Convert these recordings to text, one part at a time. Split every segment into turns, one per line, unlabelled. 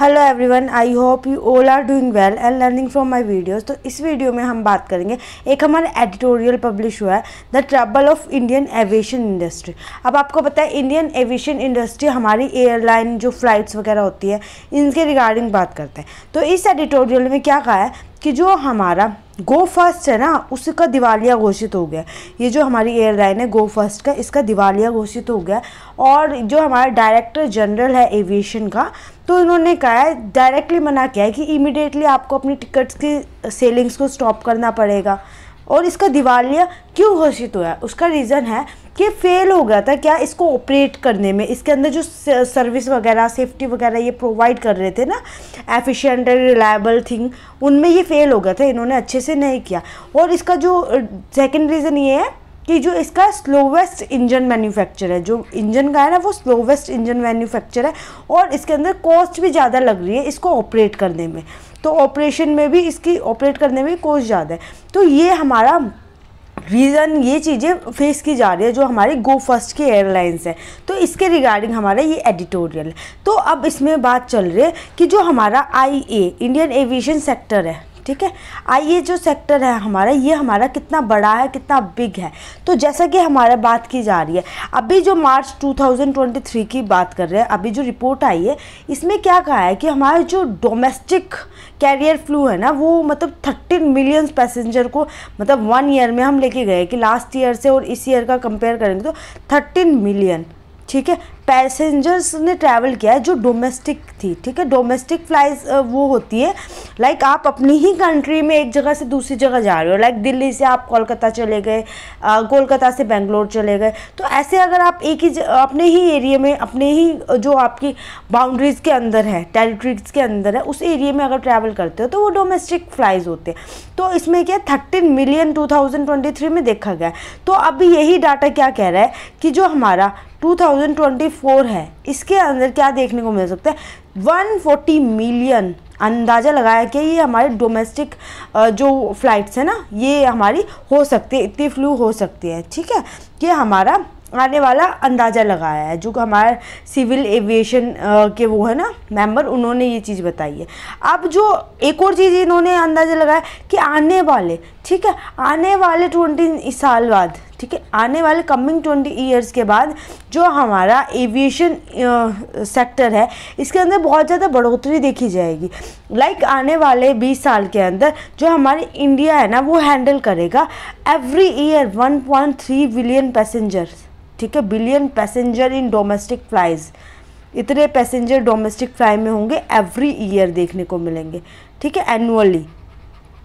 hello everyone I hope you all are doing well and learning from my videos तो इस video में हम बात करेंगे एक हमारा एडिटोरियल पब्लिश हुआ है the trouble of Indian aviation industry अब आपको पता है इंडियन एविएशन इंडस्ट्री हमारी एयरलाइन जो फ्लाइट्स वगैरह होती है इनके रिगार्डिंग बात करते हैं तो इस एडिटोरियल में क्या कहा है कि जो हमारा गो फर्स्ट है ना उसका दिवालिया घोषित हो गया ये जो हमारी एयरलाइन है गो फर्स्ट का इसका दिवालिया घोषित हो गया और जो हमारा डायरेक्टर जनरल है एविएशन का तो इन्होंने कहा है डायरेक्टली मना किया है कि इमिडिएटली आपको अपनी टिकट्स की सेलिंग्स को स्टॉप करना पड़ेगा और इसका दिवालिया क्यों घोषित हुआ है उसका रीज़न है कि फेल हो गया था क्या इसको ऑपरेट करने में इसके अंदर जो सर्विस वगैरह सेफ्टी वगैरह ये प्रोवाइड कर रहे थे ना एफिशिएंट एंड रिलायबल थिंग उनमें ये फेल हो गया था इन्होंने अच्छे से नहीं किया और इसका जो सेकेंड रीज़न ये है कि जो इसका स्लोवेस्ट इंजन मैन्युफैक्चर है जो इंजन का है ना वो स्लोवेस्ट इंजन मैन्युफैक्चर है और इसके अंदर कॉस्ट भी ज़्यादा लग रही है इसको ऑपरेट करने में तो ऑपरेशन में भी इसकी ऑपरेट करने में कॉस्ट ज़्यादा है तो ये हमारा रीज़न ये चीज़ें फेस की जा रही है जो हमारी गो फर्स्ट की एयरलाइंस है तो इसके रिगार्डिंग हमारा ये एडिटोरियल तो अब इसमें बात चल रही है कि जो हमारा आई इंडियन एविएशन सेक्टर है ठीक है आइए जो सेक्टर है हमारा ये हमारा कितना बड़ा है कितना बिग है तो जैसा कि हमारा बात की जा रही है अभी जो मार्च 2023 की बात कर रहे हैं अभी जो रिपोर्ट आई है इसमें क्या कहा है कि हमारे जो डोमेस्टिक कैरियर फ्लू है ना वो मतलब थर्टीन मिलियंस पैसेंजर को मतलब वन ईयर में हम लेके गए कि लास्ट ईयर से और इस ईयर का कंपेयर करेंगे तो थर्टीन मिलियन ठीक है पैसेंजर्स ने ट्रैवल किया है जो डोमेस्टिक थी ठीक है डोमेस्टिक फ्लाइज वो होती है लाइक आप अपनी ही कंट्री में एक जगह से दूसरी जगह जा रहे हो लाइक दिल्ली से आप कोलकाता चले गए कोलकाता से बेंगलोर चले गए तो ऐसे अगर आप एक ही अपने ही एरिया में अपने ही जो आपकी बाउंड्रीज़ के अंदर है टेरिटरीज के अंदर है उस एरिया में अगर ट्रैवल करते हो तो वो डोमेस्टिक फ्लाइज होते हैं तो इसमें क्या थर्टीन मिलियन टू में देखा गया तो अभी यही डाटा क्या कह रहा है कि जो हमारा 2024 है इसके अंदर क्या देखने को मिल सकता है 140 मिलियन अंदाज़ा लगाया कि ये हमारे डोमेस्टिक जो फ़्लाइट्स हैं ना ये हमारी हो सकती है इतनी फ्लू हो सकती है ठीक है ये हमारा आने वाला अंदाज़ा लगाया है जो हमारे सिविल एविएशन के वो है ना मेंबर उन्होंने ये चीज़ बताई है अब जो एक और चीज़ इन्होंने अंदाज़ा लगाया कि आने वाले ठीक है आने वाले ट्वेंटी साल बाद ठीक है आने वाले कमिंग ट्वेंटी ईयर्स के बाद जो हमारा एविएशन सेक्टर है इसके अंदर बहुत ज़्यादा बढ़ोतरी देखी जाएगी लाइक like आने वाले बीस साल के अंदर जो हमारे इंडिया है ना वो हैंडल करेगा every year one point three billion passenger ठीक है billion passenger in domestic flies इतने पैसेंजर डोमेस्टिक फ्लाई में होंगे एवरी ईयर देखने को मिलेंगे ठीक है एनुअली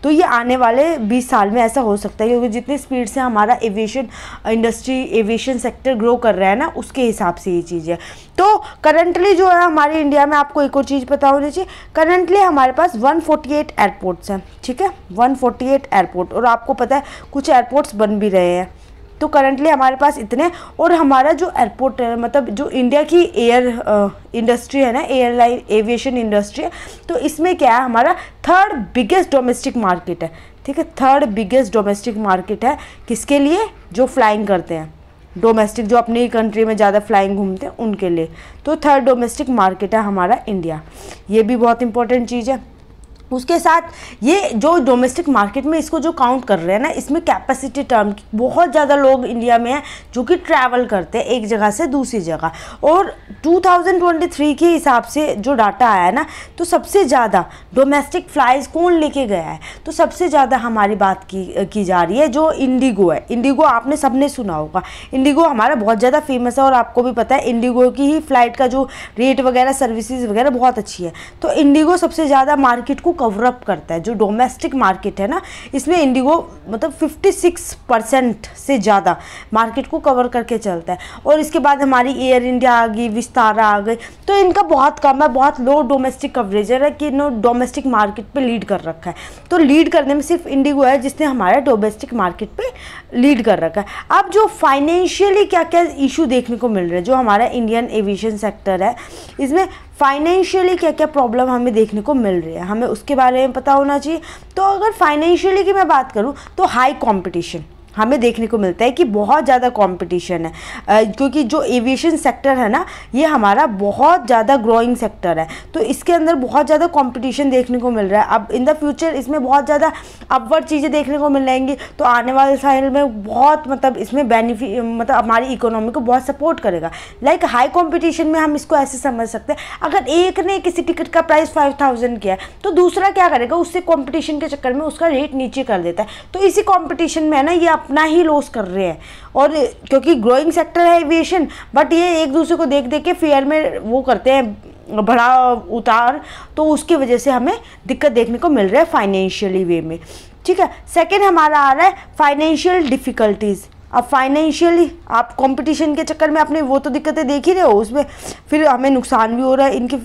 तो ये आने वाले 20 साल में ऐसा हो सकता है क्योंकि जितनी स्पीड से हमारा aviation industry aviation sector grow कर रहा है ना उसके हिसाब से ये चीज़ है तो करंटली जो है हमारे इंडिया में आपको एक और चीज़ पता होनी चाहिए करंटली हमारे पास 148 एयरपोर्ट्स हैं ठीक है 148 एयरपोर्ट और आपको पता है कुछ एयरपोर्ट्स बन भी रहे हैं तो करंटली हमारे पास इतने और हमारा जो एयरपोर्ट है मतलब जो इंडिया की एयर इंडस्ट्री है ना एयरलाइन एविएशन इंडस्ट्री है तो इसमें क्या है हमारा थर्ड बिगेस्ट डोमेस्टिक मार्केट है ठीक है थर्ड बिगेस्ट डोमेस्टिक मार्केट है किसके लिए जो फ्लाइंग करते हैं डोमेस्टिक जो अपनी कंट्री में ज़्यादा फ्लाइंग घूमते हैं उनके लिए तो थर्ड डोमेस्टिक मार्केट है हमारा इंडिया ये भी बहुत इंपॉर्टेंट चीज़ है उसके साथ ये जो डोमेस्टिक मार्केट में इसको जो काउंट कर रहे हैं ना इसमें कैपेसिटी टर्म बहुत ज़्यादा लोग इंडिया में हैं जो कि ट्रैवल करते हैं एक जगह से दूसरी जगह और 2023 के हिसाब से जो डाटा आया है ना तो सबसे ज़्यादा डोमेस्टिक फ्लाइज कौन लेके गया है तो सबसे ज़्यादा हमारी बात की की जा रही है जो इंडिगो है इंडिगो आपने सबने सुना होगा इंडिगो हमारा बहुत ज़्यादा फेमस है और आपको भी पता है इंडिगो की ही फ्लाइट का जो रेट वगैरह सर्विसज़ वगैरह बहुत अच्छी है तो इंडिगो सबसे ज़्यादा मार्केट को कवरअप करता है जो डोमेस्टिक मार्केट है ना इसमें इंडिगो मतलब 56 परसेंट से ज़्यादा मार्केट को कवर करके चलता है और इसके बाद हमारी एयर इंडिया आ गई विस्तारा आ गई तो इनका बहुत कम है बहुत लो डोमेस्टिक कवरेज है कि इन्होंने डोमेस्टिक मार्केट पर लीड कर रखा है तो लीड करने में सिर्फ इंडिगो है जिसने हमारा डोमेस्टिक मार्केट पर लीड कर रखा है अब जो फाइनेंशियली क्या क्या इशू देखने को मिल रहा है जो हमारा इंडियन एविएशन सेक्टर है इसमें फाइनेंशियली क्या क्या प्रॉब्लम हमें देखने को मिल रही है हमें उसके बारे में पता होना चाहिए तो अगर फाइनेंशियली की मैं बात करूँ तो हाई कॉम्पिटिशन हमें देखने को मिलता है कि बहुत ज़्यादा कंपटीशन है क्योंकि जो एविएशन सेक्टर है ना ये हमारा बहुत ज़्यादा ग्रोइंग सेक्टर है तो इसके अंदर बहुत ज़्यादा कंपटीशन देखने को मिल रहा है अब इन द फ्यूचर इसमें बहुत ज़्यादा अपवर्ड चीज़ें देखने को मिल जाएंगी तो आने वाले साल में बहुत मतलब इसमें बेनिफिट मतलब हमारी इकोनॉमी को बहुत सपोर्ट करेगा लाइक हाई कॉम्पिटिशन में हम इसको ऐसे समझ सकते हैं अगर एक ने किसी टिकट का प्राइस फाइव थाउजेंड किया है तो दूसरा क्या करेगा उससे कॉम्पिटिशन के चक्कर में उसका रेट नीचे कर देता है तो इसी कॉम्पिटिशन में है ना ये अपना ही लॉस कर रहे हैं और क्योंकि ग्रोइंग सेक्टर है एविएशन बट ये एक दूसरे को देख देख के फेयर में वो करते हैं बड़ा उतार तो उसकी वजह से हमें दिक्कत देखने को मिल रहा है फाइनेंशियली वे में ठीक है सेकेंड हमारा आ रहा है फाइनेंशियल डिफ़िकल्टीज़ अब फाइनेंशियली आप कंपटीशन के चक्कर में आपने वो तो दिक्कतें देख ही रहे हो उसमें फिर हमें नुकसान भी हो रहा है इनकी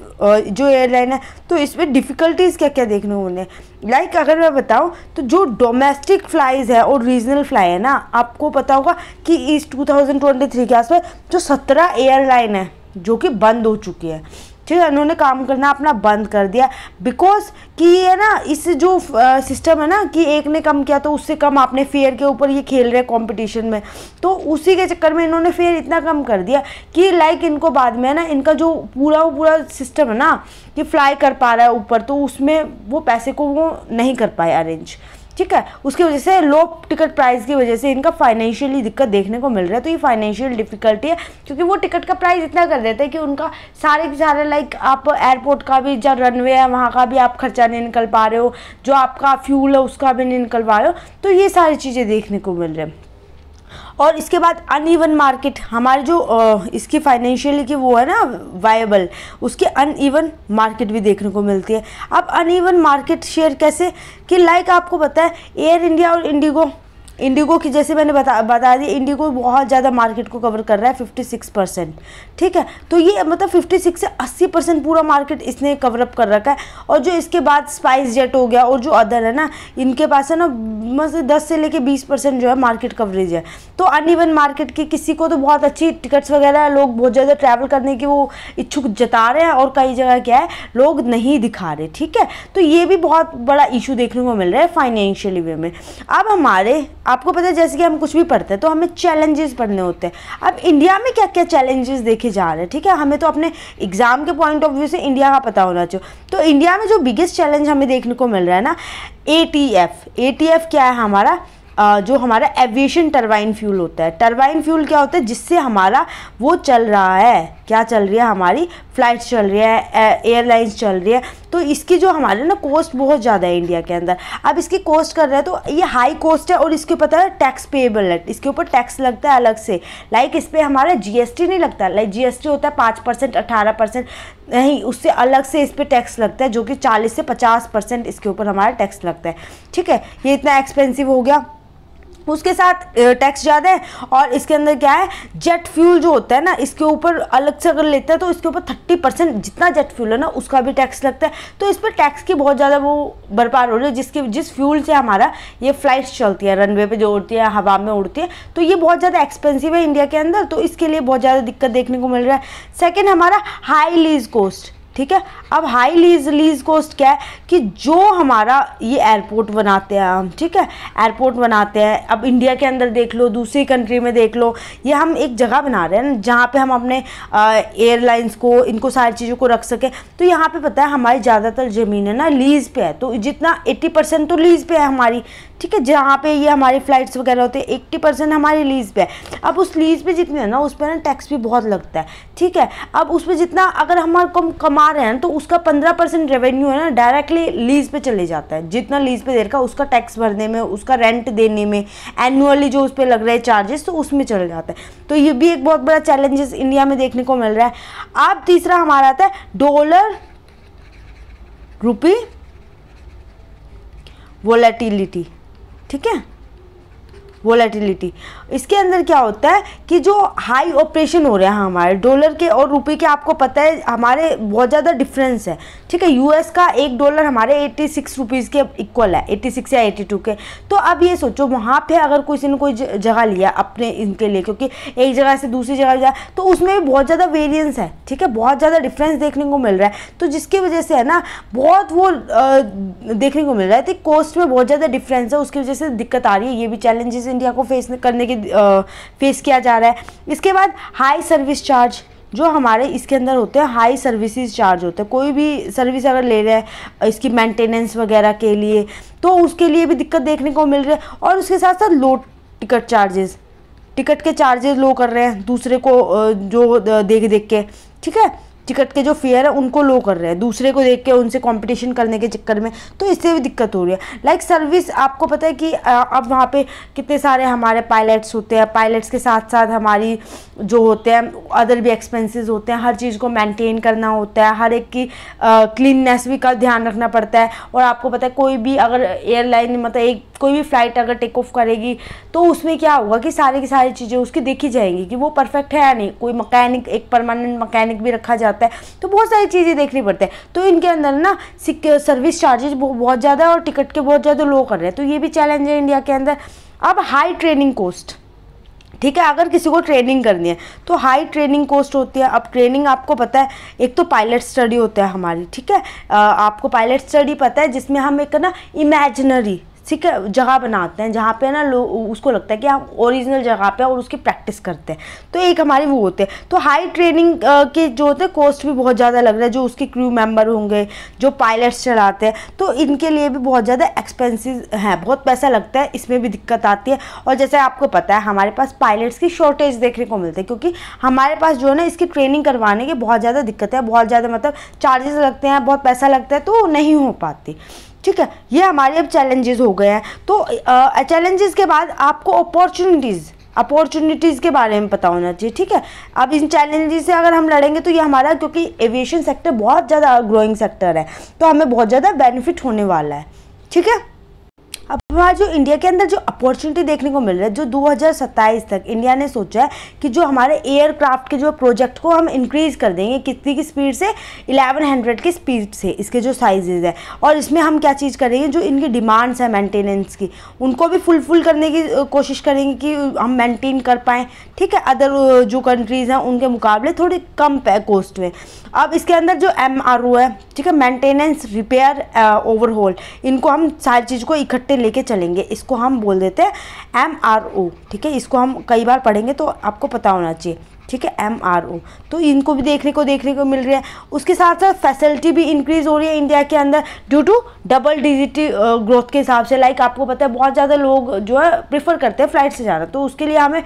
जो एयरलाइन है तो इसमें डिफ़िकल्टीज़ क्या क्या देखने होंगे लाइक like अगर मैं बताऊं तो जो डोमेस्टिक फ्लाइज है और रीजनल फ्लाई है ना आपको पता होगा कि इस 2023 के आसपास जो सत्रह एयरलाइन है जो कि बंद हो चुकी है ठीक है उन्होंने काम करना अपना बंद कर दिया बिकॉज कि ये ना इस जो सिस्टम है ना कि एक ने कम किया तो उससे कम आपने फेयर के ऊपर ये खेल रहे कंपटीशन में तो उसी के चक्कर में इन्होंने फेयर इतना कम कर दिया कि लाइक इनको बाद में है ना इनका जो पूरा पूरा सिस्टम है ना कि फ्लाई कर पा रहा है ऊपर तो उसमें वो पैसे को वो नहीं कर पाए अरेंज ठीक है उसकी वजह से लो टिकट प्राइस की वजह से इनका फाइनेंशियली दिक्कत देखने को मिल रहा है तो ये फाइनेंशियल डिफिकल्टी है क्योंकि वो टिकट का प्राइस इतना कर देते हैं कि उनका सारे के सारे लाइक आप एयरपोर्ट का भी जो रनवे है वहाँ का भी आप खर्चा नहीं निकल पा रहे हो जो आपका फ्यूल है उसका भी नहीं निकल पा रहे हो तो ये सारी चीज़ें देखने को मिल रही है और इसके बाद अनइवन मार्केट हमारे जो इसकी फाइनेंशियली की वो है ना वायबल उसकी अनइवन मार्केट भी देखने को मिलती है अब अनइवन मार्केट शेयर कैसे कि लाइक आपको पता है एयर इंडिया और इंडिगो इंडिगो की जैसे मैंने बता बता दी इंडिगो बहुत ज़्यादा मार्केट को कवर कर रहा है 56 परसेंट ठीक है तो ये मतलब 56 से 80 परसेंट पूरा मार्केट इसने कवरअप कर रखा है और जो इसके बाद स्पाइस जेट हो गया और जो अदर है ना इनके पास है ना मतलब दस से लेके बीस परसेंट जो है मार्केट कवरेज है तो अनइवन मार्केट की किसी को तो बहुत अच्छी टिकट्स वगैरह लोग बहुत ज़्यादा ट्रैवल करने की वो इच्छुक जता रहे हैं और कई जगह क्या है लोग नहीं दिखा रहे ठीक है तो ये भी बहुत बड़ा इशू देखने को मिल रहा है फाइनेंशियली वे में अब हमारे आपको पता है जैसे कि हम कुछ भी पढ़ते हैं तो हमें चैलेंजेस पढ़ने होते हैं अब इंडिया में क्या क्या चैलेंजेस देखे जा रहे हैं ठीक है हमें तो अपने एग्ज़ाम के पॉइंट ऑफ व्यू से इंडिया का पता होना चाहिए तो इंडिया में जो बिगेस्ट चैलेंज हमें देखने को मिल रहा है ना A T F A T F क्या है हमारा जो हमारा एविएशन टरबाइन फ्यूल होता है टरबाइन फ्यूल क्या होता है जिससे हमारा वो चल रहा है क्या चल रही है हमारी फ़्लाइट चल रही है एयरलाइंस चल रही है तो इसकी जो हमारे ना कॉस्ट बहुत ज़्यादा है इंडिया के अंदर अब इसकी कॉस्ट कर रहे हैं तो ये हाई कॉस्ट है और इसके पता है टैक्स पेएबल है इसके ऊपर टैक्स लगता है अलग से लाइक इस पर हमारा जीएसटी नहीं लगता लाइक जीएसटी होता है पाँच परसेंट अठारह परसेंट नहीं उससे अलग से इस पर टैक्स लगता है जो कि चालीस से पचास परसेंट इसके ऊपर हमारा टैक्स लगता है ठीक है ये इतना एक्सपेंसिव हो गया उसके साथ टैक्स ज़्यादा है और इसके अंदर क्या है जेट फ्यूल जो होता है ना इसके ऊपर अलग से अगर लेते हैं तो इसके ऊपर थर्टी परसेंट जितना जेट फ्यूल है ना उसका भी टैक्स लगता है तो इस पर टैक्स की बहुत ज़्यादा वो बरपार हो रही है जिसके जिस फ्यूल से हमारा ये फ्लाइट्स चलती है रनवे पर जो उड़ती है हवा में उड़ती है तो ये बहुत ज़्यादा एक्सपेंसिव है इंडिया के अंदर तो इसके लिए बहुत ज़्यादा दिक्कत देखने को मिल रहा है सेकेंड हमारा हाई लीज कोस्ट ठीक है अब हाई लीज लीज कॉस्ट क्या है कि जो हमारा ये एयरपोर्ट बनाते हैं हम ठीक है एयरपोर्ट बनाते हैं अब इंडिया के अंदर देख लो दूसरी कंट्री में देख लो ये हम एक जगह बना रहे हैं जहाँ पे हम अपने एयरलाइंस को इनको सारी चीज़ों को रख सकें तो यहाँ पे पता है हमारी ज़्यादातर ज़मीन है ना लीज़ पे है तो जितना एट्टी परसेंट तो लीज़ पे है हमारी ठीक है जहाँ पे ये हमारी फ्लाइट्स वगैरह होते हैं एट्टी परसेंट हमारी लीज पे है अब उस लीज पे जितनी है ना उस पर ना टैक्स भी बहुत लगता है ठीक है अब उस पर जितना अगर हमारे कम कमा रहे हैं तो उसका पंद्रह परसेंट रेवेन्यू है ना डायरेक्टली लीज पे चले जाता है जितना लीज पे दे रखा उसका टैक्स भरने में उसका रेंट देने में एनुअली जो उस पर लग रहे चार्जेस तो उसमें चले जाता है तो ये भी एक बहुत बड़ा चैलेंजेस इंडिया में देखने को मिल रहा है अब तीसरा हमारा आता है डॉलर रुपी वोलेटिलिटी ठीक है वोलेटिलिटी इसके अंदर क्या होता है कि जो हाई ऑपरेशन हो रहे हैं हमारे डॉलर के और रुपये के आपको पता है हमारे बहुत ज़्यादा डिफरेंस है ठीक है यूएस का एक डॉलर हमारे एट्टी सिक्स रुपीज़ के इक्वल है एट्टी सिक्स या 82 टू के तो अब ये सोचो वहाँ पे अगर किसी ने कोई जगह लिया अपने इनके लिए क्योंकि एक जगह से दूसरी जगह जाए तो उसमें भी बहुत ज़्यादा वेरियंस है ठीक है बहुत ज़्यादा डिफरेंस देखने को मिल रहा है तो जिसकी वजह से है ना बहुत वो देखने को मिल रहा है तो कॉस्ट में बहुत ज़्यादा डिफरेंस है उसकी वजह से दिक्कत आ रही है ये भी चैलेंजेस इंडिया को फेस करने के फेस किया जा रहा है इसके बाद हाई सर्विस चार्ज जो हमारे इसके अंदर होते हैं हाई सर्विसेज चार्ज होते हैं कोई भी सर्विस अगर ले रहे हैं इसकी मेंटेनेंस वगैरह के लिए तो उसके लिए भी दिक्कत देखने को मिल रही है और उसके साथ साथ लो टिकट चार्जेस टिकट के चार्जेस लो कर रहे हैं दूसरे को जो देख देख के ठीक है टिकट के जो फेयर है उनको लो कर रहे हैं दूसरे को देख के उनसे कॉम्पिटिशन करने के चक्कर में तो इससे भी दिक्कत हो रही है लाइक like सर्विस आपको पता है कि अब वहाँ पे कितने सारे हमारे पायलट्स होते हैं पायलट्स के साथ साथ हमारी जो होते हैं अदर भी एक्सपेंसेस होते हैं हर चीज़ को मेंटेन करना होता है हर एक की क्लीननेस भी का ध्यान रखना पड़ता है और आपको पता है कोई भी अगर एयरलाइन मतलब एक कोई भी फ़्लाइट अगर टेक ऑफ करेगी तो उसमें क्या होगा कि सारी की सारी चीज़ें उसकी देखी जाएंगी कि वो परफेक्ट है या नहीं कोई मकैनिक एक परमानेंट मकैनिक भी रखा जाता जाता है तो बहुत सारी चीज़ें देखनी पड़ती है तो इनके अंदर ना सर्विस चार्जेज बहुत ज़्यादा और टिकट के बहुत ज़्यादा लो कर रहे हैं तो ये भी चैलेंज है इंडिया के अंदर अब हाई ट्रेनिंग कोस्ट ठीक है अगर किसी को ट्रेनिंग करनी है तो हाई ट्रेनिंग कोस्ट होती है अब ट्रेनिंग आपको पता है एक तो पायलट स्टडी होता है हमारी ठीक है आ, आपको पायलट स्टडी पता है जिसमें हम एक ना इमेजिनरी ठीक है जगह बनाते हैं जहाँ पे ना लोग उसको लगता है कि हम ओरिजिनल जगह पे और उसकी प्रैक्टिस करते हैं तो एक हमारी वो होते हैं तो हाई ट्रेनिंग के जो होते हैं कॉस्ट भी बहुत ज़्यादा लग रहा है जो उसके क्रू मेम्बर होंगे जो पायलट्स चलाते हैं तो इनके लिए भी बहुत ज़्यादा एक्सपेंसिव हैं बहुत पैसा लगता है इसमें भी दिक्कत आती है और जैसे आपको पता है हमारे पास पायलट्स की शॉर्टेज देखने को मिलती है क्योंकि हमारे पास जो है ना इसकी ट्रेनिंग करवाने की बहुत ज़्यादा दिक्कत है बहुत ज़्यादा मतलब चार्जेस लगते हैं बहुत पैसा लगता है तो नहीं हो पाती ठीक है ये हमारे अब चैलेंजेस हो गए हैं तो चैलेंजेस के बाद आपको अपॉर्चुनिटीज़ अपॉर्चुनिटीज़ के बारे में पता होना चाहिए ठीक है अब इन चैलेंजेस से अगर हम लड़ेंगे तो ये हमारा क्योंकि एविएशन सेक्टर बहुत ज़्यादा ग्रोइंग सेक्टर है तो हमें बहुत ज़्यादा बेनिफिट होने वाला है ठीक है अब वहाँ जो इंडिया के अंदर जो अपॉर्चुनिटी देखने को मिल रहा है जो 2027 तक इंडिया ने सोचा है कि जो हमारे एयरक्राफ्ट के जो प्रोजेक्ट को हम इंक्रीज़ कर देंगे कितनी की स्पीड से 1100 की स्पीड से इसके जो साइजेज है और इसमें हम क्या चीज़ करेंगे जो इनकी डिमांड्स हैं मेंटेनेंस की उनको भी फुलफिल करने की कोशिश करेंगे कि हम मेंटेन कर पाएँ ठीक है अदर जो कंट्रीज़ हैं उनके मुकाबले थोड़ी कम कॉस्ट में अब इसके अंदर जो एम है ठीक है मेंटेनेंस रिपेयर ओवरहॉल इनको हम सारी चीज़ को इकट्ठे लेके चलेंगे इसको हम बोल देते हैं एम आर ओ ठीक है इसको हम कई बार पढ़ेंगे तो आपको पता होना चाहिए ठीक है एम आर ओ तो इनको भी देखने को देखने को मिल रही है उसके साथ साथ फैसिलिटी भी इंक्रीज़ हो रही है इंडिया के अंदर due to double digit growth के हिसाब से लाइक आपको पता है बहुत ज़्यादा लोग जो है प्रेफर करते हैं फ्लाइट से जाना तो उसके लिए हमें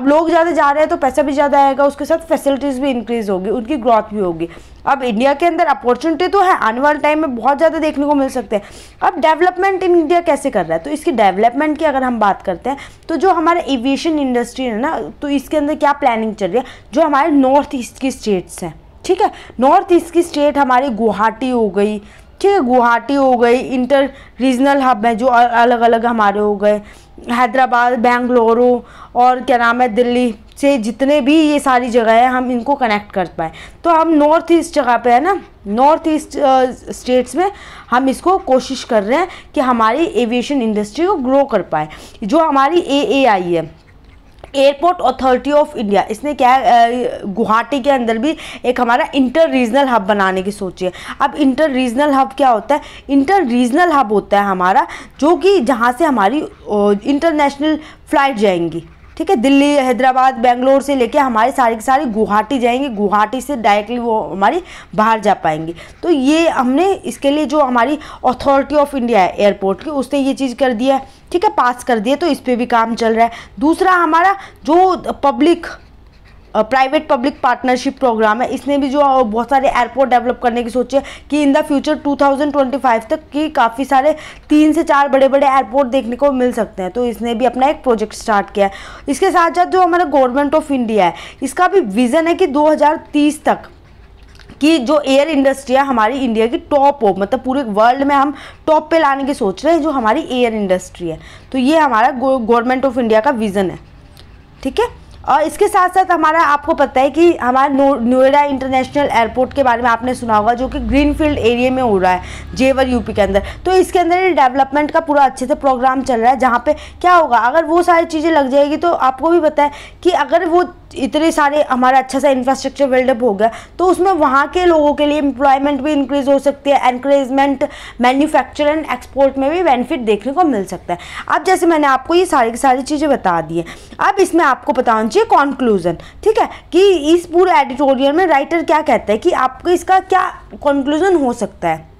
अब लोग ज़्यादा जा रहे हैं तो पैसा भी ज़्यादा आएगा उसके साथ फैसिलिटीज़ भी इंक्रीज़ होगी उनकी ग्रोथ भी होगी अब इंडिया के अंदर अपॉर्चुनिटी तो है आने वाले टाइम में बहुत ज़्यादा देखने को मिल सकते हैं अब डेवलपमेंट इन इंडिया कैसे कर रहा है तो इसकी डेवलपमेंट की अगर हम बात करते हैं तो जो हमारा एविएशन इंडस्ट्री है ना तो इसके अंदर क्या प्लानिंग चल रही है जो हमारे नॉर्थ ईस्ट की स्टेट्स हैं ठीक है नॉर्थ ईस्ट की स्टेट हमारी गुवाहाटी हो गई ठीक है गुवाहाटी हो गई इंटर रीजनल हब हैं जो अलग अलग हमारे हो गए हैदराबाद बेंगलुरु और क्या नाम है दिल्ली से जितने भी ये सारी जगह है हम इनको कनेक्ट कर पाए तो हम नॉर्थ ईस्ट जगह पे है ना नॉर्थ ईस्ट स्टेट्स में हम इसको कोशिश कर रहे हैं कि हमारी एविएशन इंडस्ट्री को ग्रो कर पाए जो हमारी ए ए आई है एयरपोर्ट अथॉरिटी ऑफ इंडिया इसने क्या है गुवाहाटी के अंदर भी एक हमारा इंटर रीजनल हब बनाने की सोची है अब इंटर रीजनल हब क्या होता है इंटर रीजनल हब होता है हमारा जो कि जहाँ से हमारी इंटरनेशनल फ्लाइट जाएंगी ठीक है दिल्ली हैदराबाद बेंगलोर से लेके हमारे सारे के सारे गुवाहाटी जाएंगे गुवाहाटी से डायरेक्टली वो हमारी बाहर जा पाएंगे तो ये हमने इसके लिए जो हमारी अथॉरिटी ऑफ इंडिया है एयरपोर्ट की उसने ये चीज़ कर दिया है ठीक है पास कर दिया तो इस पर भी काम चल रहा है दूसरा हमारा जो public private public partnership programme है इसने भी जो बहुत सारे एयरपोर्ट डेवलप करने की सोची है कि इन द फ्यूचर 2025 तक की काफ़ी सारे तीन से चार बड़े बड़े एयरपोर्ट देखने को मिल सकते हैं तो इसने भी अपना एक प्रोजेक्ट स्टार्ट किया है इसके साथ साथ जो हमारा गवर्नमेंट ऑफ इंडिया है इसका भी विज़न है कि दो तक कि जो एयर इंडस्ट्री है हमारी इंडिया की टॉप हो मतलब पूरे वर्ल्ड में हम टॉप पे लाने की सोच रहे हैं जो हमारी एयर इंडस्ट्री है तो ये हमारा गवर्नमेंट ऑफ इंडिया का विज़न है ठीक है और इसके साथ साथ हमारा आपको पता है कि हमारा नोएडा इंटरनेशनल एयरपोर्ट के बारे में आपने सुना होगा जो कि ग्रीनफील्ड एरिया में हो रहा है जेवर यूपी के अंदर तो इसके अंदर डेवलपमेंट का पूरा अच्छे से प्रोग्राम चल रहा है जहाँ पे क्या होगा अगर वो सारी चीज़ें लग जाएगी तो आपको भी पता है कि अगर वो इतने सारे हमारा अच्छा सा इंफ्रास्ट्रक्चर बिल्डअप हो गया तो उसमें वहाँ के लोगों के लिए एम्प्लॉयमेंट भी इंक्रीज हो सकती है एनकरेजमेंट मैन्युफैक्चर एंड एक्सपोर्ट में भी बेनिफिट देखने को मिल सकता है अब जैसे मैंने आपको ये सारी की सारी चीज़ें बता दी है अब इसमें आपको बताऊँ पहुंचे कॉन्क्लूज़न ठीक है कि इस पूरे एडिटोरियल में राइटर क्या कहता है कि आपको इसका क्या कॉन्क्लूज़न हो सकता है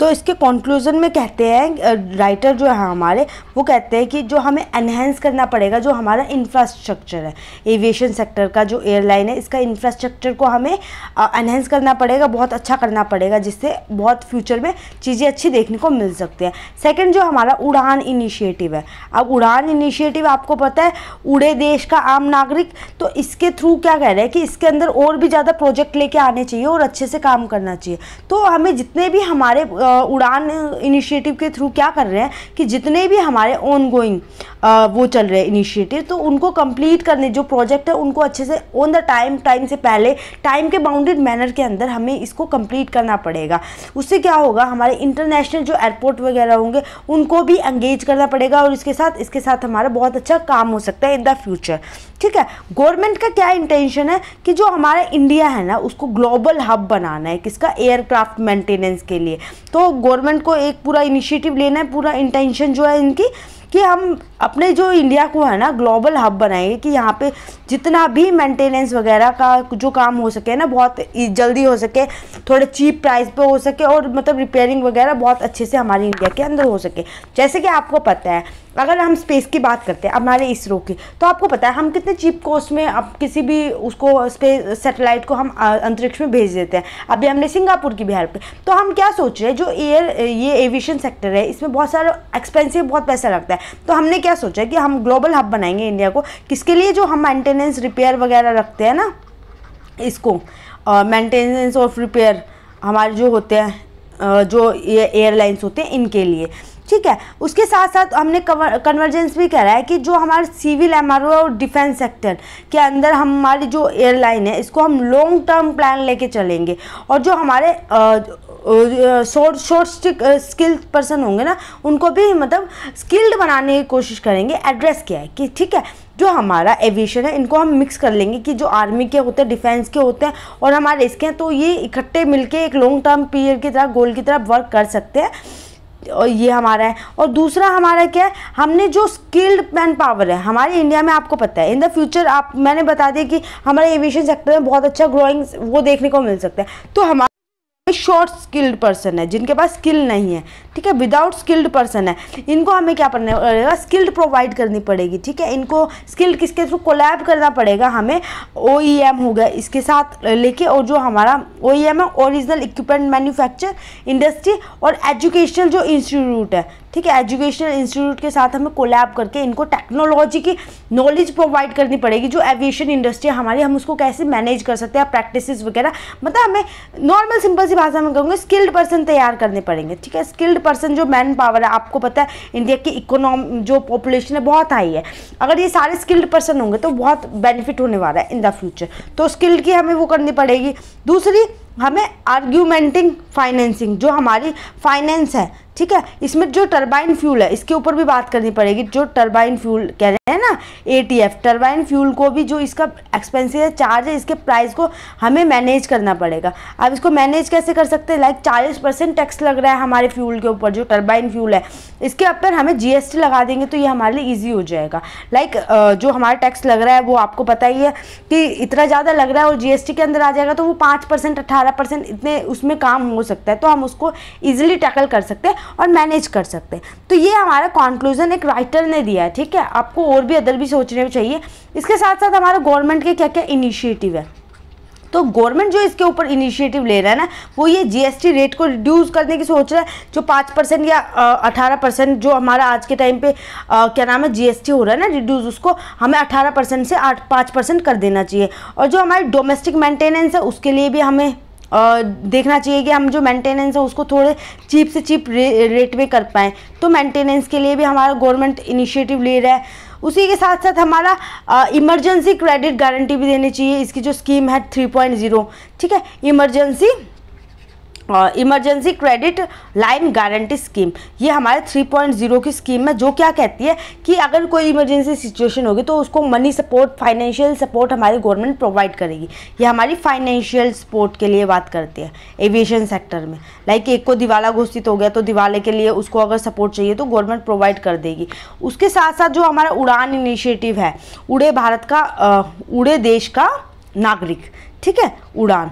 तो इसके कंक्लूज़न में कहते हैं राइटर जो है हमारे वो कहते हैं कि जो हमें एनहेंस करना पड़ेगा जो हमारा इंफ्रास्ट्रक्चर है एविएशन सेक्टर का जो एयरलाइन है इसका इंफ्रास्ट्रक्चर को हमें एनहेंस करना पड़ेगा बहुत अच्छा करना पड़ेगा जिससे बहुत फ्यूचर में चीज़ें अच्छी देखने को मिल सकती है सेकेंड जो हमारा उड़ान इनिशिएटिव है अब उड़ान इनिशिएटिव आपको पता है उड़े देश का आम नागरिक तो इसके थ्रू क्या कह रहे हैं कि इसके अंदर और भी ज़्यादा प्रोजेक्ट लेके आने चाहिए और अच्छे से काम करना चाहिए तो हमें जितने भी हमारे उड़ान इनिशिएटिव के थ्रू क्या कर रहे हैं कि जितने भी हमारे ऑन गोइंग वो चल रहे इनिशिएटिव तो उनको कंप्लीट करने जो प्रोजेक्ट है उनको अच्छे से ऑन द टाइम टाइम से पहले टाइम के बाउंडेड मैनर के अंदर हमें इसको कंप्लीट करना पड़ेगा उससे क्या होगा हमारे इंटरनेशनल जो एयरपोर्ट वगैरह होंगे उनको भी एंगेज करना पड़ेगा और इसके साथ इसके साथ हमारा बहुत अच्छा काम हो सकता है इन द फ्यूचर ठीक है गवर्नमेंट का क्या इंटेंशन है कि जो हमारा इंडिया है ना उसको ग्लोबल हब बनाना है किसका एयरक्राफ्ट मेंटेनेंस के लिए तो तो गवर्नमेंट को एक पूरा इनिशिएटिव लेना है पूरा इंटेंशन जो है इनकी कि हम अपने जो इंडिया को है ना ग्लोबल हब बनाएंगे कि यहाँ पे जितना भी मेंटेनेंस वगैरह का जो काम हो सके ना बहुत जल्दी हो सके थोड़े चीप प्राइस पे हो सके और मतलब रिपेयरिंग वगैरह बहुत अच्छे से हमारे इंडिया के अंदर हो सके जैसे कि आपको पता है अगर हम स्पेस की बात करते हैं हमारे इसरो की तो आपको पता है हम कितने चीप कॉस्ट में अब किसी भी उसको स्पेस सेटेलाइट को हम अंतरिक्ष में भेज देते हैं अभी हमने सिंगापुर की भी हेल्प तो हम क्या सोच रहे हैं जो एयर ये एविएशन सेक्टर है इसमें बहुत सारा एक्सपेंसिव बहुत पैसा लगता है तो हमने क्या सोचा कि हम ग्लोबल हब बनाएंगे इंडिया को किसके लिए जो हम मेंटेनेंस रिपेयर वगैरह रखते हैं ना इसको मेंटेनेंस ऑफ रिपेयर हमारे जो होते हैं जो ये एयरलाइंस होते हैं इनके लिए ठीक है उसके साथ साथ हमने कन्वर्जेंस भी कह रहा है कि जो हमारे सिविल एम और डिफेंस सेक्टर के अंदर हमारी जो एयरलाइन है इसको हम लॉन्ग टर्म प्लान लेके चलेंगे और जो हमारे शॉर्ट शॉर्ट स्किल्ड पर्सन होंगे ना उनको भी मतलब स्किल्ड बनाने की कोशिश करेंगे एड्रेस किया है कि ठीक है जो हमारा एविएशन है इनको हम मिक्स कर लेंगे कि जो आर्मी के होते हैं डिफेंस के होते हैं और हमारे इसके हैं तो ये इकट्ठे मिलके एक लॉन्ग टर्म पीरियड की तरह गोल की तरह वर्क कर सकते हैं और ये हमारा है और दूसरा हमारा क्या है हमने जो स्किल्ड मैन पावर है हमारे इंडिया में आपको पता है इन द फ्यूचर आप मैंने बता दिया कि हमारे एविएशन सेक्टर में बहुत अच्छा ग्रोइंग वो देखने को मिल सकता है तो हमारा जो शॉर्ट स्किल्ड पर्सन है जिनके पास स्किल नहीं है ठीक है विदाउट स्किल्ड पर्सन है इनको हमें क्या करना पड़ेगा स्किल्ड प्रोवाइड करनी पड़ेगी ठीक है इनको स्किल्ड किसके थ्रू कोलैब करना पड़ेगा हमें ओ e हो गया इसके साथ लेके और जो हमारा ओ e है ओरिजिनल इक्विपमेंट मैन्युफैक्चर इंडस्ट्री और एजुकेशनल जो इंस्टीट्यूट है ठीक है एजुकेशनल इंस्टीट्यूट के साथ हमें कोलैब करके इनको टेक्नोलॉजी की नॉलेज प्रोवाइड करनी पड़ेगी जो एविएशन इंडस्ट्री हमारी हम उसको कैसे मैनेज कर सकते हैं प्रैक्टिस वगैरह मतलब हमें नॉर्मल सिंपल सी भाषा में कहूँगी स्किल्ड पर्सन तैयार करने पड़ेंगे ठीक है स्किल्ड पर्सन जो मैन पावर है आपको पता है इंडिया की इकोनॉम जो पॉपुलेशन है बहुत हाई है अगर ये सारे स्किल्ड पर्सन होंगे तो बहुत बेनिफिट होने वाला है इन द फ्यूचर तो स्किल्ड की हमें वो करनी पड़ेगी दूसरी हमें आर्ग्यूमेंटिंग फाइनेंसिंग जो हमारी फाइनेंस है ठीक है इसमें जो टर्बाइन फ्यूल है इसके ऊपर भी बात करनी पड़ेगी जो टर्बाइन फ्यूल कह रहे हैं ना A T F turbine fuel को भी जो इसका एक्सपेंसिव है चार्ज है इसके प्राइस को हमें मैनेज करना पड़ेगा अब इसको मैनेज कैसे कर सकते हैं लाइक चालीस परसेंट टैक्स लग रहा है हमारे फ्यूल के ऊपर जो टर्बाइन फ्यूल है इसके ऊपर हमें जी लगा देंगे तो ये हमारे लिए ईजी हो जाएगा लाइक जो हमारा टैक्स लग रहा है वो आपको पता ही है कि इतना ज़्यादा लग रहा है और जी के अंदर आ जाएगा तो वो पाँच परसेंट इतने उसमें काम हो सकता है तो हम उसको ईजिली टैकल कर सकते हैं और मैनेज कर सकते हैं तो ये हमारा कॉन्क्लूज़न एक राइटर ने दिया है ठीक है आपको और भी अदर भी सोचने चाहिए इसके साथ साथ हमारा गवर्नमेंट के क्या क्या इनिशिएटिव है तो गवर्नमेंट जो इसके ऊपर इनिशिएटिव ले रहा है ना वो ये जीएसटी रेट को रिड्यूस करने की सोच रहा है जो पाँच परसेंट या अठारह परसेंट जो हमारा आज के टाइम पे आ, क्या नाम है जीएसटी हो रहा है ना रिड्यूस उसको हमें अठारह परसेंट से आठ पाँच परसेंट कर देना चाहिए और जो हमारे डोमेस्टिक मेंटेनेंस है उसके लिए भी हमें देखना चाहिए कि हम जो मेंटेनेंस है उसको थोड़े चीप से चीप रे, रेट में कर पाएँ तो मेंटेनेंस के लिए भी हमारा गवर्नमेंट इनिशिएटिव ले रहा है उसी के साथ साथ हमारा इमरजेंसी क्रेडिट गारंटी भी देनी चाहिए इसकी जो स्कीम है थ्री पॉइंट ज़ीरो ठीक है emergency emergency credit line guarantee scheme ये हमारे 3.0 की स्कीम है जो क्या कहती है कि अगर कोई इमरजेंसी सिचुएशन होगी तो उसको मनी सपोर्ट फाइनेंशियल सपोर्ट हमारी गवर्नमेंट प्रोवाइड करेगी ये हमारी फाइनेंशियल सपोर्ट के लिए बात करती है एविएशन सेक्टर में लाइक एक को दिवाला घोषित हो गया तो दिवाले के लिए उसको अगर सपोर्ट चाहिए तो गवर्नमेंट प्रोवाइड कर देगी उसके साथ साथ जो हमारा उड़ान इनिशिएटिव है उड़े भारत का उड़े देश का नागरिक ठीक है उड़ान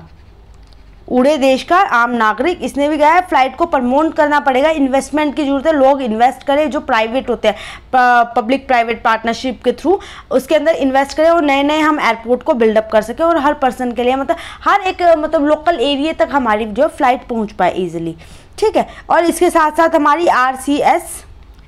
उड़े देश का आम नागरिक इसने भी कहा है फ्लाइट को प्रमोट करना पड़ेगा इन्वेस्टमेंट की जरूरत है लोग इन्वेस्ट करें जो प्राइवेट होते हैं पब्लिक प्राइवेट पार्टनरशिप के थ्रू उसके अंदर इन्वेस्ट करें और नए नए हम एयरपोर्ट को बिल्डअप कर सकें और हर पर्सन के लिए मतलब हर एक मतलब लोकल एरिए तक हमारी जो है फ्लाइट पहुँच पाए ईजिली ठीक है और इसके साथ साथ हमारी आर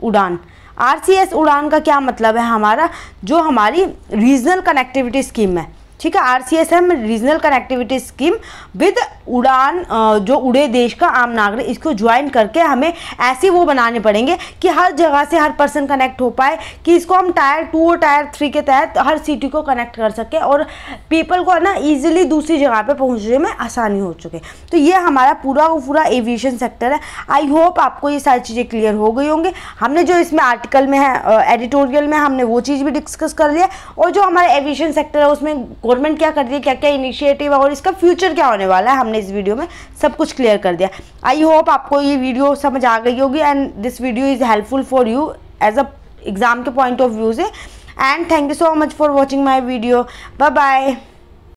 उड़ान आर उड़ान का क्या मतलब है हमारा जो हमारी रीजनल कनेक्टिविटी स्कीम है ठीक है RCSM regional connectivity scheme with Udan जो उड़े देश का आम नागरिक इसको ज्वाइन करके हमें ऐसे वो बनाने पड़ेंगे कि हर जगह से हर पर्सन कनेक्ट हो पाए कि इसको हम टायर टू और टायर थ्री के तहत हर सिटी को कनेक्ट कर सके और पीपल को ना ईजिली दूसरी जगह पर पहुँचने में आसानी हो चुके तो ये हमारा पूरा का पूरा एविएशन सेक्टर है आई होप आपको ये सारी चीज़ें क्लियर हो गई होंगी हमने जो इसमें आर्टिकल में है एडिटोरियल में हमने वो चीज़ भी डिस्कस कर लिया और जो हमारा एविएशन सेक्टर है उसमें गवर्नमेंट क्या कर रही है क्या क्या इनिशिएटिव है और इसका फ्यूचर क्या होने वाला है हमने इस वीडियो में सब कुछ क्लियर कर दिया आई होप आपको ये वीडियो समझ आ गई होगी and this video is helpful for you as a exam के पॉइंट ऑफ व्यू से and thank you so much for watching my video bye bye